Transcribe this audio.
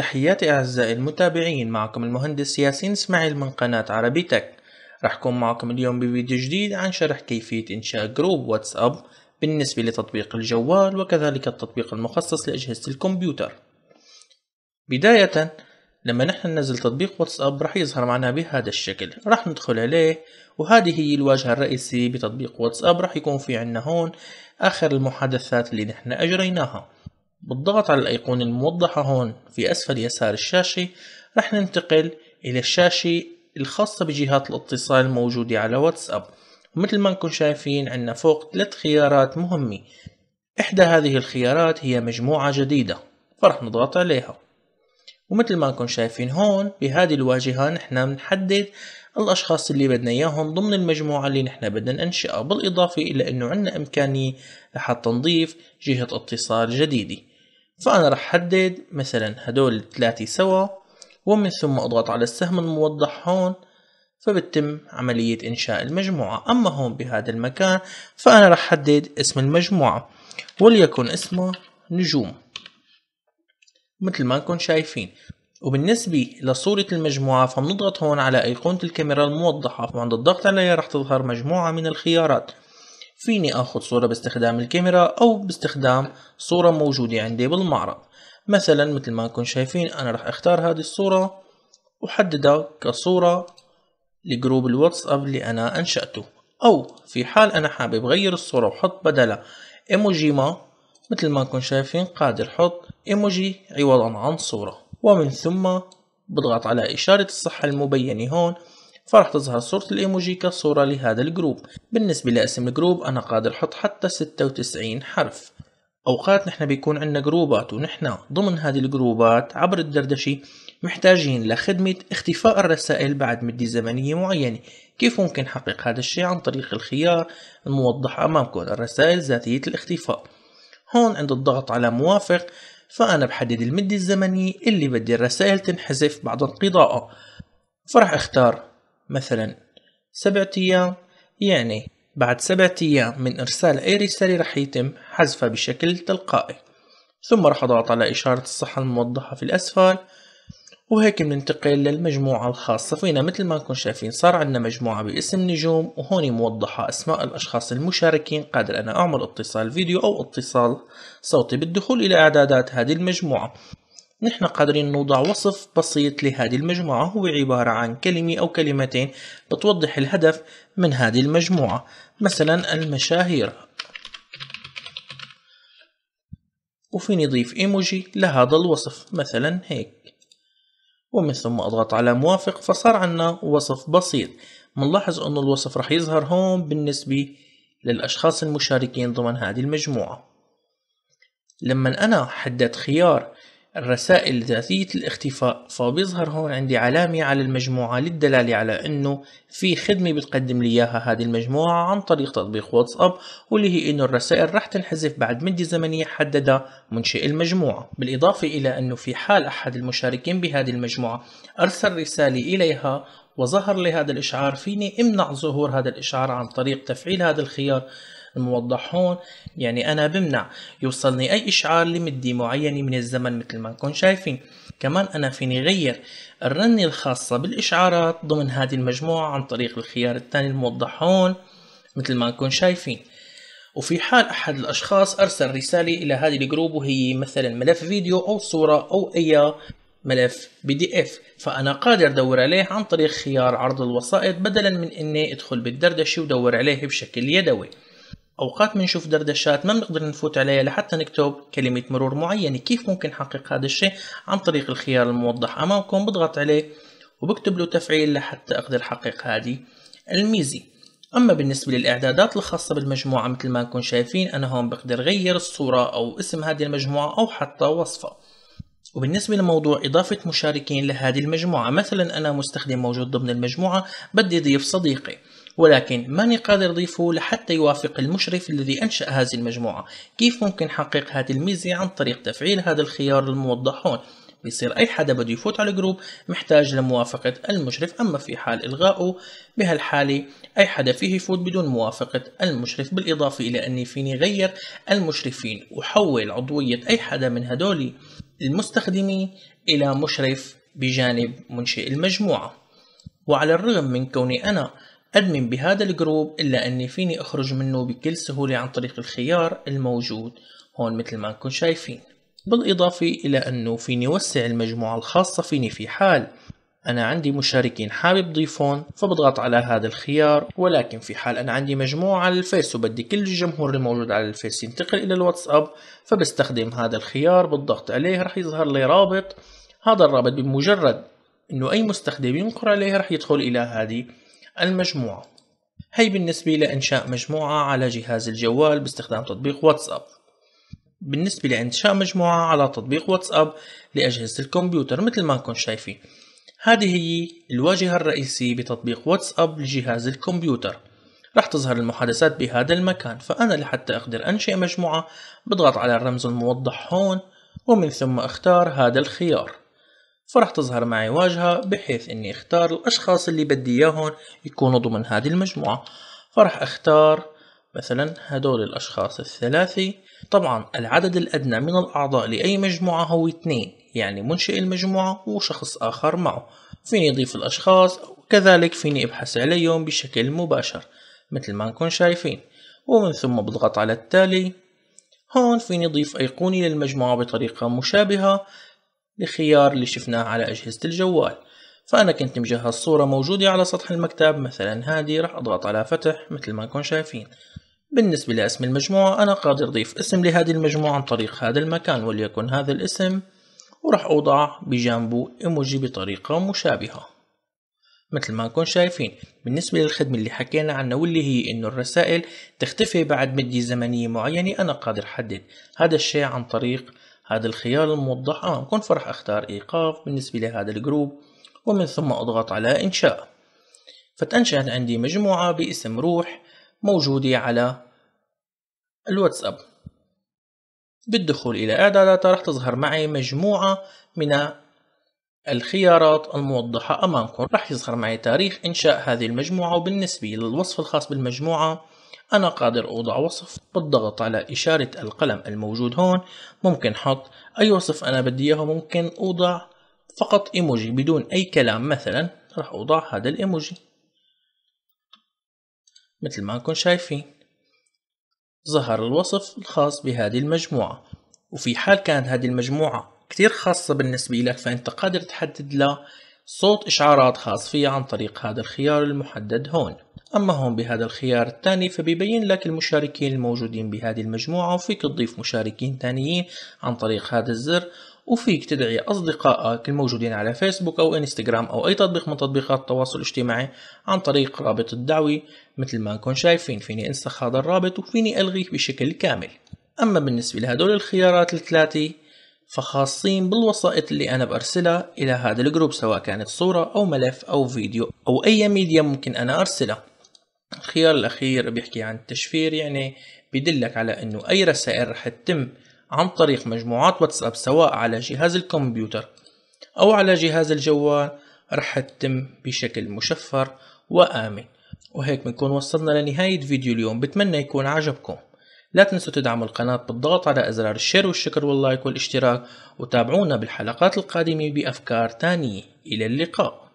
تحياتي أعزائي المتابعين معكم المهندس ياسين اسماعيل من قناة عربي تك راح كون معكم اليوم بفيديو جديد عن شرح كيفية إنشاء جروب واتساب بالنسبة لتطبيق الجوال وكذلك التطبيق المخصص لأجهزة الكمبيوتر بداية لما نحن ننزل تطبيق واتساب راح يظهر معنا بهذا الشكل راح ندخل عليه وهذه هي الواجهة الرئيسية بتطبيق واتساب راح يكون في عنا هون آخر المحادثات اللي نحن أجريناها بالضغط على الأيقونة الموضحة هون في أسفل يسار الشاشة رح ننتقل إلى الشاشة الخاصة بجهات الاتصال الموجودة على واتساب ومثل ما نكون شايفين عندنا فوق ثلاث خيارات مهمة إحدى هذه الخيارات هي مجموعة جديدة فرح نضغط عليها ومثل ما نكون شايفين هون بهذه الواجهة نحن بنحدد الأشخاص اللي بدنا إياهم ضمن المجموعة اللي نحن بدنا ننشئها بالإضافة إلى أنه عندنا إمكانية لحتى نضيف جهة اتصال جديدة فأنا راح أحدد مثلا هدول الثلاثة سوا ومن ثم أضغط على السهم الموضح هون فبتم عملية إنشاء المجموعة أما هون بهذا المكان فأنا راح أحدد اسم المجموعة وليكن اسمه نجوم مثل ما نكون شايفين وبالنسبة لصورة المجموعة فبنضغط هون على أيقونة الكاميرا الموضحة وعند الضغط عليها راح تظهر مجموعة من الخيارات فيني اخذ صورة باستخدام الكاميرا او باستخدام صورة موجودة عندي بالمعرض مثلا مثل ما نكون شايفين انا راح اختار هذه الصورة وحددها كصورة لجروب الواتساب اللي انا انشأته او في حال انا حابب غير الصورة وحط بدلها ايموجي ما مثل ما نكون شايفين قادر حط ايموجي عوضا عن صورة ومن ثم بضغط على اشارة الصحة المبينة هون فرح تظهر صورة الايموجي كصورة لهذا الجروب بالنسبة لاسم الجروب انا قادر احط حتى 96 حرف اوقات نحن بيكون عندنا جروبات ونحن ضمن هذه الجروبات عبر الدردشة محتاجين لخدمة اختفاء الرسائل بعد مدة زمنية معينة كيف ممكن نحقق هذا الشيء عن طريق الخيار الموضح امامكم الرسائل ذاتية الاختفاء هون عند الضغط على موافق فأنا بحدد المدة الزمنية اللي بدي الرسائل تنحذف بعد انقضائها فرح اختار مثلا سبعة أيام يعني بعد سبعة أيام من إرسال أي رسالة رح يتم حذفها بشكل تلقائي ثم رح أضغط على إشارة الصحة الموضحة في الأسفل وهيك بننتقل للمجموعة الخاصة فينا مثل ما نكون شايفين صار عندنا مجموعة باسم نجوم وهون موضحة أسماء الأشخاص المشاركين قادر أنا أعمل اتصال فيديو أو اتصال صوتي بالدخول إلى إعدادات هذه المجموعة نحن قادرين نوضع وصف بسيط لهذه المجموعة هو عبارة عن كلمة أو كلمتين بتوضح الهدف من هذه المجموعة مثلا المشاهير وفي نضيف إيموجي لهذا الوصف مثلا هيك ومن ثم أضغط على موافق فصار عنا وصف بسيط منلاحظ أن الوصف رح يظهر هون بالنسبة للأشخاص المشاركين ضمن هذه المجموعة لما أنا حددت خيار الرسائل ذاتية الاختفاء فبيظهر هون عندي علامة على المجموعة للدلالة على انه في خدمة بتقدم لي اياها هذه المجموعة عن طريق تطبيق واتساب واللي هي انه الرسائل رح تنحذف بعد مدة زمنية حددها منشئ المجموعة بالاضافة الى انه في حال احد المشاركين بهذه المجموعة ارسل رسالة اليها وظهر لهذا هذا الاشعار فيني امنع ظهور هذا الاشعار عن طريق تفعيل هذا الخيار الموضح هون يعني انا بمنع يوصلني اي اشعار لمدة معينة من الزمن مثل ما نكون شايفين كمان انا فيني غير الرنة الخاصة بالاشعارات ضمن هذه المجموعة عن طريق الخيار الثاني الموضح هون مثل ما نكون شايفين وفي حال أحد الأشخاص أرسل رسالة إلى هذه الجروب وهي مثلا ملف فيديو أو صورة أو أي ملف بي دي اف فأنا قادر دور عليه عن طريق خيار عرض الوسائط بدلا من إني أدخل بالدردشة ودور عليه بشكل يدوي اوقات بنشوف دردشات ما بنقدر نفوت عليها لحتى نكتب كلمة مرور معينة كيف ممكن نحقق هذا الشيء عن طريق الخيار الموضح امامكم بضغط عليه وبكتب له تفعيل لحتى اقدر احقق هذه الميزة اما بالنسبة للاعدادات الخاصة بالمجموعة مثل ما نكون شايفين انا هون بقدر غير الصورة او اسم هذه المجموعة او حتى وصفة وبالنسبة لموضوع إضافة مشاركين لهذه المجموعة مثلا أنا مستخدم موجود ضمن المجموعة بدي أضيف صديقي ولكن ماني قادر أضيفه لحتى يوافق المشرف الذي أنشأ هذه المجموعة كيف ممكن حقيق هذه الميزة عن طريق تفعيل هذا الخيار الموضح هون بيصير أي حدا بده يفوت على الجروب محتاج لموافقة المشرف أما في حال إلغائه بهالحالة أي حدا فيه يفوت بدون موافقة المشرف بالإضافة إلى أني فيني غير المشرفين وحول عضوية أي حدا من هدول المستخدمين إلى مشرف بجانب منشئ المجموعة وعلى الرغم من كوني أنا أدمن بهذا الجروب إلا أني فيني أخرج منه بكل سهولة عن طريق الخيار الموجود هون مثل ما نكون شايفين بالإضافة إلى أنه فيني وسع المجموعة الخاصة فيني في حال أنا عندي مشاركين حابب ضيفهم فبضغط على هذا الخيار ولكن في حال أنا عندي مجموعة على الفيس وبدي كل الجمهور الموجود على الفيس ينتقل إلى الواتساب فبستخدم هذا الخيار بالضغط عليه رح يظهر لي رابط هذا الرابط بمجرد أنه أي مستخدم ينقر عليه رح يدخل إلى هذه المجموعة هي بالنسبة لإنشاء مجموعة على جهاز الجوال باستخدام تطبيق واتساب بالنسبة لإنشاء مجموعة على تطبيق واتساب لأجهزة الكمبيوتر مثل ما نكون شايفين هذه هي الواجهة الرئيسية بتطبيق واتساب لجهاز الكمبيوتر رح تظهر المحادثات بهذا المكان فأنا لحتى أقدر أنشئ مجموعة بضغط على الرمز الموضح هون ومن ثم اختار هذا الخيار فرح تظهر معي واجهة بحيث اني اختار الاشخاص اللي بدي اياهم يكونوا ضمن هذه المجموعة فرح اختار مثلا هدول الاشخاص الثلاثة طبعا العدد الادنى من الاعضاء لاي مجموعة هو اثنين يعني منشئ المجموعة وشخص اخر معه فيني اضيف الاشخاص وكذلك فيني ابحث عليهم بشكل مباشر مثل ما نكون شايفين ومن ثم بضغط على التالي هون فيني أضيف أيقونة للمجموعة بطريقة مشابهة لخيار اللي شفناه على أجهزة الجوال فأنا كنت مجهز صورة موجودة على سطح المكتب مثلا هذه راح أضغط على فتح مثل ما نكون شايفين بالنسبة لاسم المجموعة أنا قادر أضيف اسم لهذه المجموعة عن طريق هذا المكان وليكن هذا الاسم وراح أوضع بجانبه إيموجي بطريقة مشابهة مثل ما نكون شايفين بالنسبة للخدمة اللي حكينا عنها واللي هي انه الرسائل تختفي بعد مدة زمنية معينة انا قادر احدد هذا الشيء عن طريق هذا الخيار الموضح أمامكم آه فراح أختار إيقاف بالنسبة لهذا الجروب ومن ثم أضغط على إنشاء فتنشأت عندي مجموعة باسم روح موجودة على الواتساب بالدخول إلى إعدادات راح تظهر معي مجموعة من الخيارات الموضحة أمامكم راح يظهر معي تاريخ إنشاء هذه المجموعة وبالنسبة للوصف الخاص بالمجموعة أنا قادر أوضع وصف بالضغط على إشارة القلم الموجود هون ممكن حط أي وصف أنا بدي إياه ممكن أوضع فقط إيموجي بدون أي كلام مثلا راح أوضع هذا الإيموجي مثل ما أنكم شايفين ظهر الوصف الخاص بهذه المجموعة وفي حال كانت هذه المجموعة كتير خاصة بالنسبة لك فأنت قادر تحدد لها صوت إشعارات خاص فيها عن طريق هذا الخيار المحدد هون أما هون بهذا الخيار الثاني فبيبين لك المشاركين الموجودين بهذه المجموعة وفيك تضيف مشاركين ثانيين عن طريق هذا الزر وفيك تدعي أصدقائك الموجودين على فيسبوك أو إنستغرام أو أي تطبيق من تطبيقات التواصل الاجتماعي عن طريق رابط الدعوي مثل ما نكون شايفين فيني انسخ هذا الرابط وفيني ألغيه بشكل كامل أما بالنسبة لهدول الخيارات الثلاثة فخاصين بالوسائط اللي أنا بأرسلها إلى هذا الجروب سواء كانت صورة أو ملف أو فيديو أو أي ميديا ممكن أنا أرسلها الخيار الأخير بيحكي عن التشفير يعني بيدلك على أنه أي رسائل رح تتم عن طريق مجموعات واتساب سواء على جهاز الكمبيوتر أو على جهاز الجوال رح تتم بشكل مشفر وآمن وهيك بنكون وصلنا لنهاية فيديو اليوم بتمنى يكون عجبكم لا تنسوا تدعموا القناة بالضغط على أزرار الشير والشكر واللايك والاشتراك وتابعونا بالحلقات القادمة بأفكار تانية إلى اللقاء